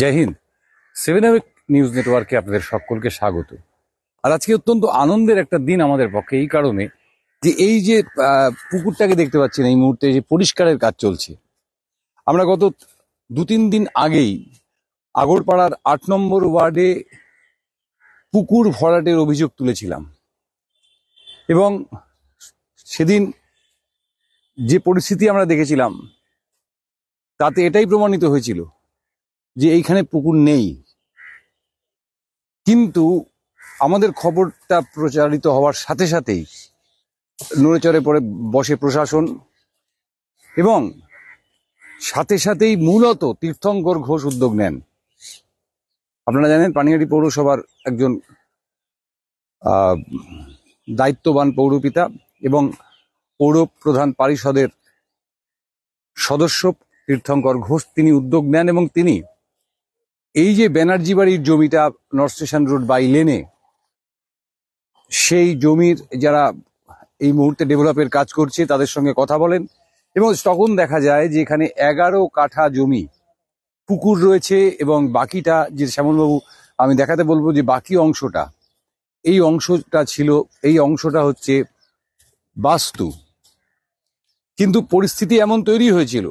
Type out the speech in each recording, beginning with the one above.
জয় Hind সেভেনামিক news নেটওয়ার্কে আপনাদের সকলকে স্বাগত আর আজকে অত্যন্ত আনন্দের একটা দিন আমাদের পক্ষে এই কারণে যে এই যে পুকুরটাকে দেখতে পাচ্ছেন এই মুহূর্তে যে পরিষ্কারের কাজ চলছে আমরা গত দু তিন দিন আগেই আগরপাড়ার আট নম্বর ওয়ার্ডে পুকুর ভরাটের অভিযোগ তুলেছিলাম এবং সেদিন যে পরিস্থিতি আমরা দেখেছিলাম তাতে এটাই প্রমাণিত হয়েছিল যে এইখানে পুকুর নেই কিন্তু আমাদের খবরটা প্রচারিত হওয়ার সাথে সাথেই নড়েচড়ে পড়ে বসে প্রশাসন এবং সাথে সাথেই মূলত তীর্থঙ্কর ঘোষ উদ্যোগ নেন আপনারা জানেন পানিহাটি পৌরসভার একজন দায়িত্ববান পৌরপিতা এবং পৌর প্রধান পারিষদের সদস্য তীর্থঙ্কর ঘোষ তিনি উদ্যোগ নেন এবং তিনি এই যে ব্যানার্জি বাড়ির জমিটা নর্থ স্টেশন রোড বাই লেনে সেই জমির যারা এই মুহূর্তে ডেভেলপের কাজ করছে তাদের সঙ্গে কথা বলেন এবং তখন দেখা যায় যে এখানে এগারো কাঠা জমি পুকুর রয়েছে এবং বাকিটা যে শ্যামলবাবু আমি দেখাতে বলবো যে বাকি অংশটা এই অংশটা ছিল এই অংশটা হচ্ছে বাস্তু কিন্তু পরিস্থিতি এমন তৈরি হয়েছিল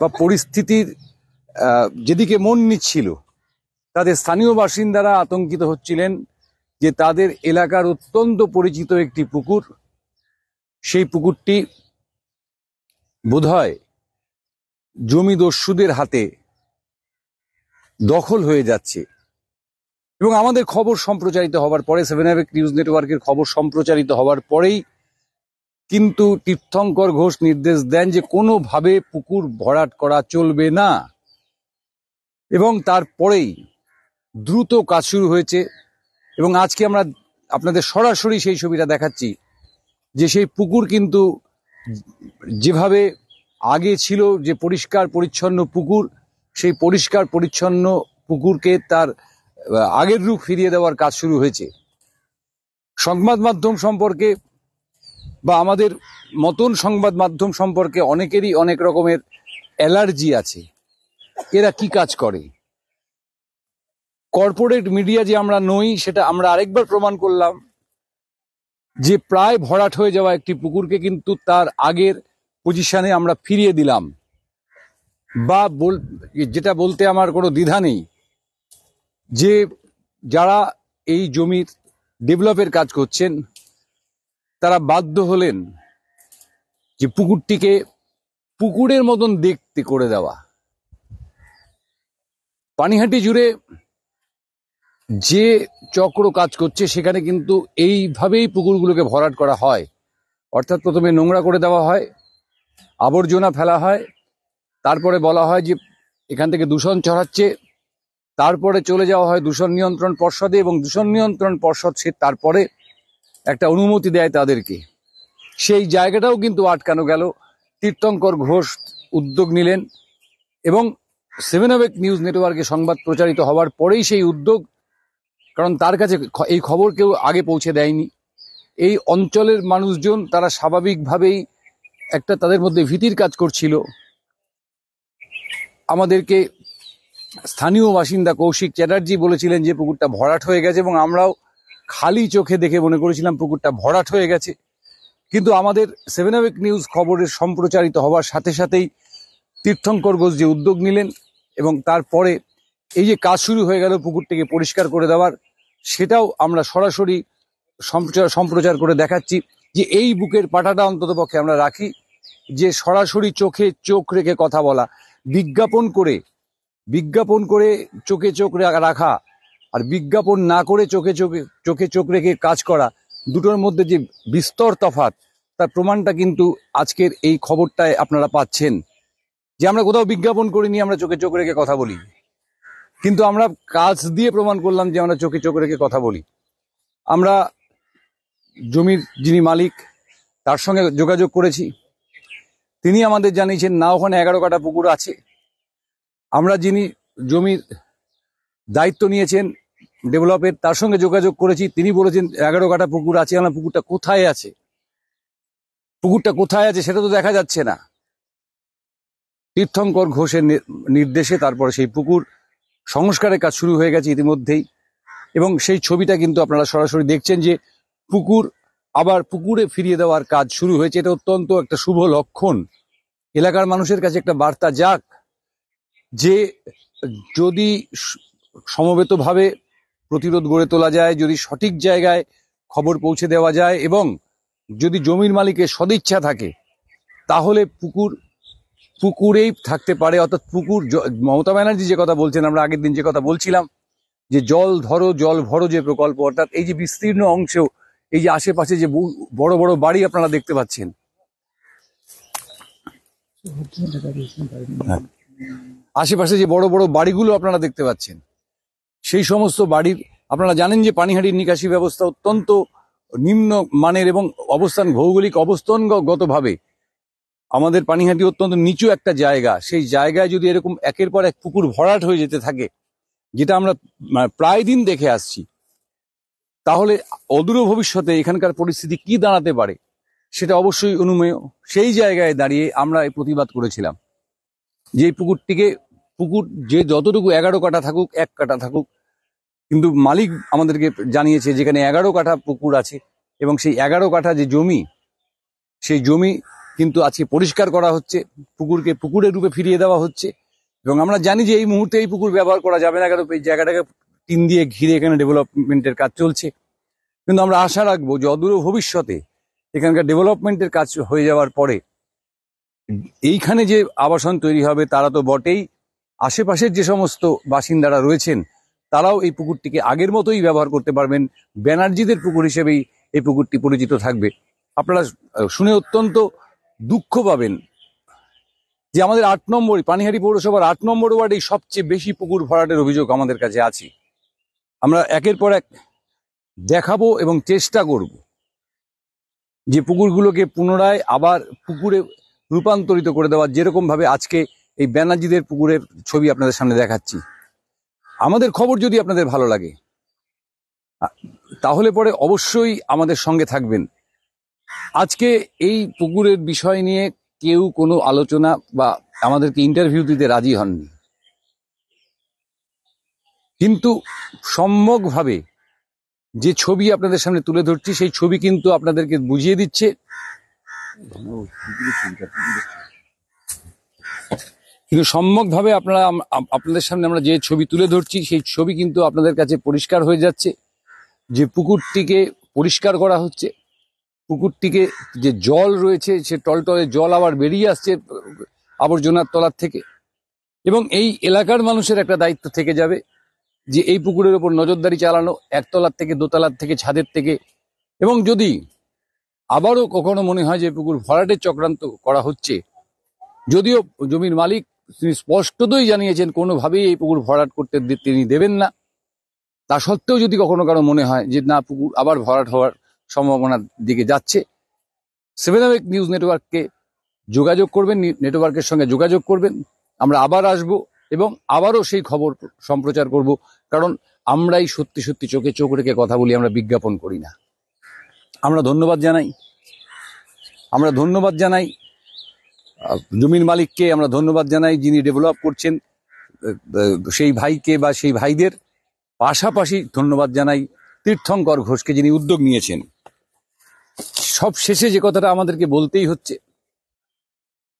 বা পরিস্থিতির যেদিকে মন নিচ্ছিল তাদের স্থানীয় বাসিন্দারা আতঙ্কিত হচ্ছিলেন যে তাদের এলাকার অত্যন্ত পরিচিত একটি পুকুর সেই পুকুরটি বোধহয় জমিদস্যুদের হাতে দখল হয়ে যাচ্ছে এবং আমাদের খবর সম্প্রচারিত হওয়ার পরে সেভেন এভেক নিউজ নেটওয়ার্কের খবর সম্প্রচারিত হওয়ার পরেই কিন্তু তীর্থঙ্কর ঘোষ নির্দেশ দেন যে কোনোভাবে পুকুর ভরাট করা চলবে না এবং তারপরেই দ্রুত কাজ শুরু হয়েছে এবং আজকে আমরা আপনাদের সরাসরি সেই ছবিটা দেখাচ্ছি যে সেই পুকুর কিন্তু যেভাবে আগে ছিল যে পরিষ্কার পরিচ্ছন্ন পুকুর সেই পরিষ্কার পরিচ্ছন্ন পুকুরকে তার আগের রূপ ফিরিয়ে দেওয়ার কাজ শুরু হয়েছে সংবাদ মাধ্যম সম্পর্কে বা আমাদের মতন সংবাদ মাধ্যম সম্পর্কে অনেকেরই অনেক রকমের অ্যালার্জি আছে এরা কি কাজ করে কর্পোরেট মিডিয়া যে আমরা নই সেটা আমরা আরেকবার প্রমাণ করলাম যে প্রায় ভরাট হয়ে যাওয়া একটি পুকুরকে কিন্তু তার আগের পজিশনে আমরা ফিরিয়ে দিলাম বা বল যেটা বলতে আমার কোনো দ্বিধা নেই যে যারা এই জমির ডেভেলপের কাজ করছেন তারা বাধ্য হলেন যে পুকুরটিকে পুকুরের মতন দেখতে করে দেওয়া পানিহাটি জুড়ে যে চক্র কাজ করছে সেখানে কিন্তু এইভাবেই পুকুরগুলোকে ভরাট করা হয় অর্থাৎ প্রথমে নোংরা করে দেওয়া হয় আবর্জনা ফেলা হয় তারপরে বলা হয় যে এখান থেকে দূষণ চড়াচ্ছে তারপরে চলে যাওয়া হয় দূষণ নিয়ন্ত্রণ পর্ষদে এবং দূষণ নিয়ন্ত্রণ পর্ষদ সে তারপরে একটা অনুমতি দেয় তাদেরকে সেই জায়গাটাও কিন্তু আটকানো গেল তীর্থঙ্কর ঘোষ উদ্যোগ নিলেন এবং সেভেন আবেক নিউজ নেটওয়ার্কে সংবাদ প্রচারিত হওয়ার পরেই সেই উদ্যোগ কারণ তার কাছে এই খবর কেউ আগে পৌঁছে দেয়নি এই অঞ্চলের মানুষজন তারা স্বাভাবিকভাবেই একটা তাদের মধ্যে ভীতির কাজ করছিল আমাদেরকে স্থানীয় বাসিন্দা কৌশিক চ্যাটার্জি বলেছিলেন যে পুকুরটা ভরাট হয়ে গেছে এবং আমরাও খালি চোখে দেখে মনে করেছিলাম পুকুরটা ভরাট হয়ে গেছে কিন্তু আমাদের সেভেন আবেক নিউজ খবরের সম্প্রচারিত হওয়ার সাথে সাথেই তীর্থঙ্কর ঘোষ যে উদ্যোগ নিলেন এবং তারপরে এই যে কাজ শুরু হয়ে গেল পুকুরটিকে পরিষ্কার করে দেওয়ার সেটাও আমরা সরাসরি সম্প্রচার সম্প্রচার করে দেখাচ্ছি যে এই বুকের পাটাটা অন্তত পক্ষে আমরা রাখি যে সরাসরি চোখে চোখ রেখে কথা বলা বিজ্ঞাপন করে বিজ্ঞাপন করে চোখে চোখ রাখা আর বিজ্ঞাপন না করে চোখে চোখে চোখে চোখ রেখে কাজ করা দুটোর মধ্যে যে বিস্তর তফাত তার প্রমাণটা কিন্তু আজকের এই খবরটায় আপনারা পাচ্ছেন যে আমরা কোথাও বিজ্ঞাপন নি আমরা চোখে চোখ রেখে কথা বলি কিন্তু আমরা কাজ দিয়ে প্রমাণ করলাম যে আমরা চোখে চোখ রেখে কথা বলি আমরা জমির যিনি মালিক তার সঙ্গে যোগাযোগ করেছি তিনি আমাদের জানিয়েছেন না ওখানে এগারো কাটা পুকুর আছে আমরা যিনি জমির দায়িত্ব নিয়েছেন ডেভেলপের তার সঙ্গে যোগাযোগ করেছি তিনি বলেছেন এগারো কাটা পুকুর আছে আমরা পুকুরটা কোথায় আছে পুকুরটা কোথায় আছে সেটা তো দেখা যাচ্ছে না তীর্থঙ্কর ঘোষের নির্দেশে তারপরে সেই পুকুর সংস্কারের কাজ শুরু হয়ে গেছে ইতিমধ্যেই এবং সেই ছবিটা কিন্তু আপনারা সরাসরি দেখছেন যে পুকুর আবার পুকুরে ফিরিয়ে দেওয়ার কাজ শুরু হয়েছে এটা অত্যন্ত একটা শুভ লক্ষণ এলাকার মানুষের কাছে একটা বার্তা যাক যে যদি সমবেতভাবে প্রতিরোধ গড়ে তোলা যায় যদি সঠিক জায়গায় খবর পৌঁছে দেওয়া যায় এবং যদি জমির মালিকের সদিচ্ছা থাকে তাহলে পুকুর পুকুরেই থাকতে পারে অর্থাৎ পুকুর মমতা ব্যানার্জি যে কথা বলছেন আমরা আগের দিন যে কথা বলছিলাম যে জল ধরো জল ভরো যে প্রকল্প অর্থাৎ এই যে বিস্তীর্ণ অংশ এই যে আশেপাশে যে বড় বড় বাড়ি আপনারা দেখতে পাচ্ছেন হ্যাঁ। আশেপাশে যে বড় বড় বাড়িগুলো আপনারা দেখতে পাচ্ছেন সেই সমস্ত বাড়ির আপনারা জানেন যে পানিহাটির নিকাশি ব্যবস্থা অত্যন্ত নিম্ন মানের এবং অবস্থান ভৌগোলিক অবস্থানগতভাবে আমাদের পানিহাটি অত্যন্ত নিচু একটা জায়গা সেই জায়গায় যদি এরকম একের পর এক পুকুর ভরাট হয়ে যেতে থাকে যেটা আমরা মানে প্রায় দিন দেখে আসছি তাহলে অদূর ভবিষ্যতে এখানকার পরিস্থিতি কি দাঁড়াতে পারে সেটা অবশ্যই অনুমেয় সেই জায়গায় দাঁড়িয়ে আমরা প্রতিবাদ করেছিলাম যে পুকুরটিকে পুকুর যে যতটুকু এগারো কাটা থাকুক এক কাটা থাকুক কিন্তু মালিক আমাদেরকে জানিয়েছে যেখানে এগারো কাঠা পুকুর আছে এবং সেই এগারো কাঠা যে জমি সেই জমি কিন্তু আজকে পরিষ্কার করা হচ্ছে পুকুরকে পুকুরের রূপে ফিরিয়ে দেওয়া হচ্ছে এবং আমরা জানি যে এই মুহূর্তে এই পুকুর ব্যবহার করা যাবে না কেন এই জায়গাটাকে টিন দিয়ে ঘিরে এখানে ডেভেলপমেন্টের কাজ চলছে কিন্তু আমরা আশা রাখবো যে অদূর ভবিষ্যতে এখানকার ডেভেলপমেন্টের কাজ হয়ে যাওয়ার পরে এইখানে যে আবাসন তৈরি হবে তারা তো বটেই আশেপাশের যে সমস্ত বাসিন্দারা রয়েছেন তারাও এই পুকুরটিকে আগের মতোই ব্যবহার করতে পারবেন ব্যানার্জিদের পুকুর হিসেবেই এই পুকুরটি পরিচিত থাকবে আপনারা শুনে অত্যন্ত দুঃখ পাবেন যে আমাদের আট নম্বর পানিহারি পৌরসভার আট নম্বর ওয়ার্ডে সবচেয়ে বেশি পুকুর ভরাটের অভিযোগ আমাদের কাছে আছে আমরা একের পর এক দেখাবো এবং চেষ্টা করব যে পুকুরগুলোকে পুনরায় আবার পুকুরে রূপান্তরিত করে দেওয়া যেরকমভাবে আজকে এই ব্যানার্জিদের পুকুরের ছবি আপনাদের সামনে দেখাচ্ছি আমাদের খবর যদি আপনাদের ভালো লাগে তাহলে পরে অবশ্যই আমাদের সঙ্গে থাকবেন আজকে এই পুকুরের বিষয় নিয়ে কেউ কোনো আলোচনা বা আমাদেরকে ইন্টারভিউ দিতে রাজি হননি কিন্তু সম্যকভাবে যে ছবি আপনাদের সামনে তুলে ধরছি সেই ছবি কিন্তু আপনাদেরকে বুঝিয়ে দিচ্ছে কিন্তু সম্যকভাবে আপনারা আপনাদের সামনে আমরা যে ছবি তুলে ধরছি সেই ছবি কিন্তু আপনাদের কাছে পরিষ্কার হয়ে যাচ্ছে যে পুকুরটিকে পরিষ্কার করা হচ্ছে পুকুরটিকে যে জল রয়েছে সে টলটলে জল আবার বেরিয়ে আসছে আবর্জনার তলার থেকে এবং এই এলাকার মানুষের একটা দায়িত্ব থেকে যাবে যে এই পুকুরের ওপর নজরদারি চালানো একতলার থেকে দোতলার থেকে ছাদের থেকে এবং যদি আবারও কখনো মনে হয় যে পুকুর ভরাটের চক্রান্ত করা হচ্ছে যদিও জমির মালিক তিনি স্পষ্টতই জানিয়েছেন কোনোভাবেই এই পুকুর ভরাট করতে তিনি দেবেন না তা সত্ত্বেও যদি কখনো কারো মনে হয় যে না পুকুর আবার ভরাট হওয়ার সম্ভাবনার দিকে যাচ্ছে সেভেনামিক নিউজ নেটওয়ার্ককে যোগাযোগ করবেন নেটওয়ার্কের সঙ্গে যোগাযোগ করবেন আমরা আবার আসব এবং আবারও সেই খবর সম্প্রচার করব কারণ আমরাই সত্যি সত্যি চোখে চোখ রেখে কথা বলি আমরা বিজ্ঞাপন করি না আমরা ধন্যবাদ জানাই আমরা ধন্যবাদ জানাই জমির মালিককে আমরা ধন্যবাদ জানাই যিনি ডেভেলপ করছেন সেই ভাইকে বা সেই ভাইদের পাশাপাশি ধন্যবাদ জানাই তীর্থঙ্কর ঘোষকে যিনি উদ্যোগ নিয়েছেন সব শেষে যে কথাটা আমাদেরকে বলতেই হচ্ছে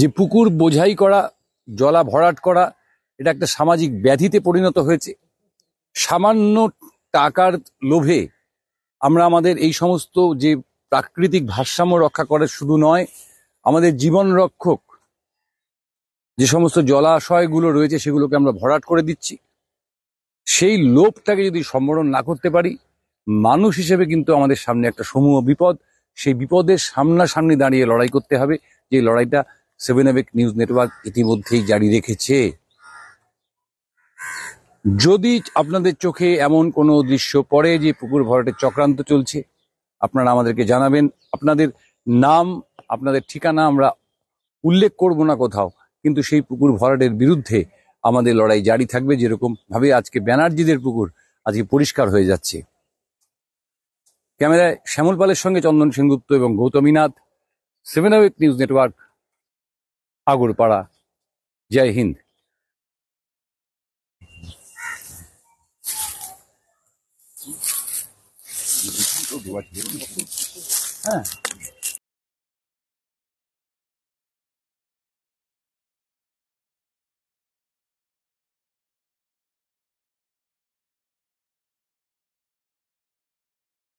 যে পুকুর বোঝাই করা জলা ভরাট করা এটা একটা সামাজিক ব্যাধিতে পরিণত হয়েছে সামান্য টাকার লোভে আমরা আমাদের এই সমস্ত যে প্রাকৃতিক ভারসাম্য রক্ষা করে শুধু নয় আমাদের জীবন রক্ষক যে সমস্ত জলাশয়গুলো রয়েছে সেগুলোকে আমরা ভরাট করে দিচ্ছি সেই লোভটাকে যদি সম্বরণ না করতে পারি মানুষ হিসেবে কিন্তু আমাদের সামনে একটা সমূহ বিপদ সেই বিপদের সামনাসামনি দাঁড়িয়ে লড়াই করতে হবে যে লড়াইটা সেভেন এভেক নিউজ নেটওয়ার্ক ইতিমধ্যেই জারি রেখেছে যদি আপনাদের চোখে এমন কোনো দৃশ্য পড়ে যে পুকুর ভরাটে চক্রান্ত চলছে আপনারা আমাদেরকে জানাবেন আপনাদের নাম আপনাদের ঠিকানা আমরা উল্লেখ করব না কোথাও কিন্তু সেই পুকুর ভরাটের বিরুদ্ধে আমাদের লড়াই জারি থাকবে যেরকমভাবে আজকে ব্যানার্জিদের পুকুর আজকে পরিষ্কার হয়ে যাচ্ছে ক্যামেরায় শ্যামল পালের সঙ্গে চন্দন সেনগুপ্ত এবং Gautaminath seven weight news network Agarpara জয় হিন্দ হ্যাঁ